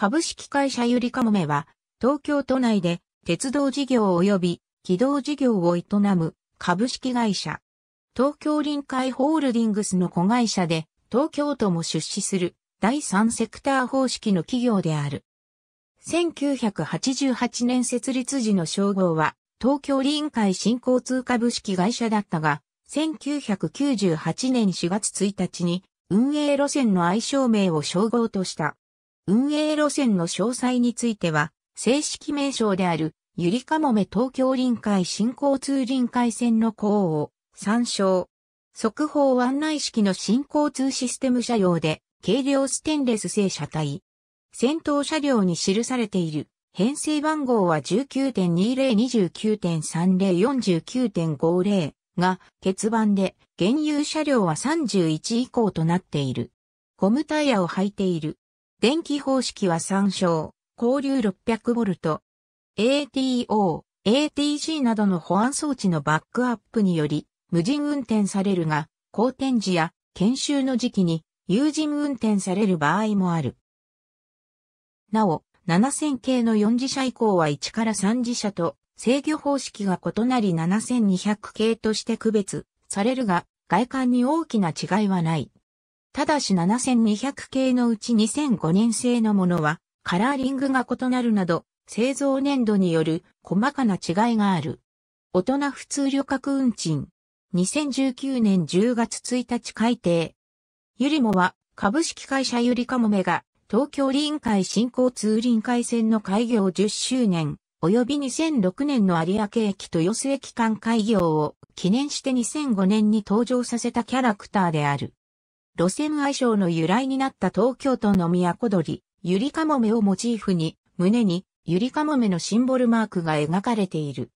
株式会社ゆりかもめは、東京都内で鉄道事業及び軌道事業を営む株式会社。東京臨海ホールディングスの子会社で、東京都も出資する第三セクター方式の企業である。1988年設立時の称号は、東京臨海新交通株式会社だったが、1998年4月1日に運営路線の愛称名を称号とした。運営路線の詳細については、正式名称である、ゆりかもめ東京臨海新交通臨海線の項を参照。速報案内式の新交通システム車両で、軽量ステンレス製車体。先頭車両に記されている編成番号は19.2029.3049.50が欠番で、現有車両は31以降となっている。ゴムタイヤを履いている。電気方式は参照、交流 600V、ATO、ATC などの保安装置のバックアップにより、無人運転されるが、好転時や研修の時期に有人運転される場合もある。なお、7000系の4次車以降は1から3次車と制御方式が異なり7200系として区別されるが、外観に大きな違いはない。ただし7200系のうち2005年製のものは、カラーリングが異なるなど、製造年度による細かな違いがある。大人普通旅客運賃。2019年10月1日改定。ゆりもは株式会社ゆりかもめが東京臨海新交通臨海線の開業10周年及び2006年の有明駅と豊洲駅間開業を記念して2005年に登場させたキャラクターである。路線愛称の由来になった東京都の都鳥、ゆりかもめをモチーフに、胸に、ゆりかもめのシンボルマークが描かれている。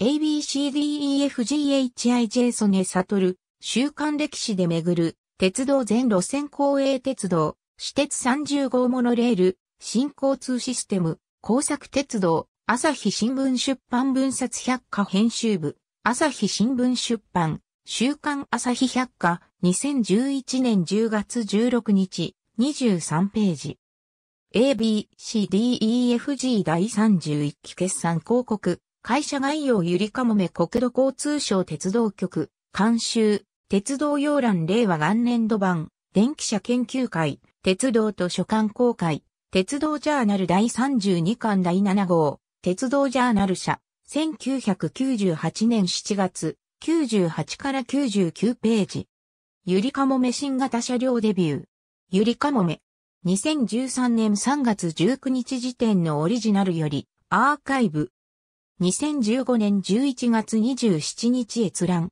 ABCDEFGHIJ ソネサトル、週刊歴史で巡る、鉄道全路線公営鉄道、私鉄30号モノレール、新交通システム、工作鉄道、朝日新聞出版分冊百科編集部、朝日新聞出版、週刊朝日百科、2011年10月16日、23ページ。A, B, C, D, E, F, G 第31期決算広告、会社概要ゆりかもめ国土交通省鉄道局、監修、鉄道要覧令和元年度版、電気車研究会、鉄道図書館公開、鉄道ジャーナル第32巻第7号、鉄道ジャーナル社、1998年7月、98から99ページ。ゆりかもめ新型車両デビュー。ゆりかもめ。2013年3月19日時点のオリジナルより、アーカイブ。2015年11月27日閲覧。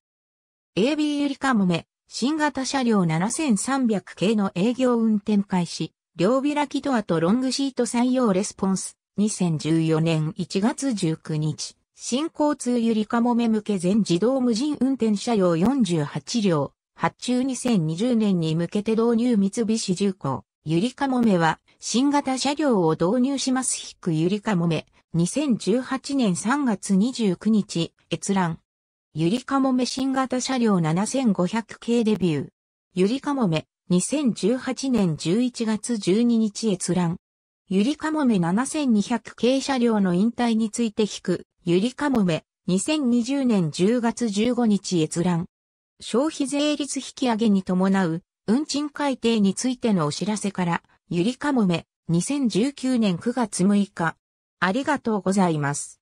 AB ゆりかもめ、新型車両7300系の営業運転開始、両開きドアとロングシート採用レスポンス。2014年1月19日、新交通ゆりかもめ向け全自動無人運転車両48両。発注2020年に向けて導入三菱重工、ゆりかもめは、新型車両を導入します引くゆりかもめ、2018年3月29日、閲覧。ゆりかもめ新型車両7500系デビュー。ゆりかもめ、2018年11月12日閲覧。ゆりかもめ7200系車両の引退について引く、ゆりかもめ、2020年10月15日閲覧。消費税率引き上げに伴う運賃改定についてのお知らせから、ゆりかもめ、2019年9月6日。ありがとうございます。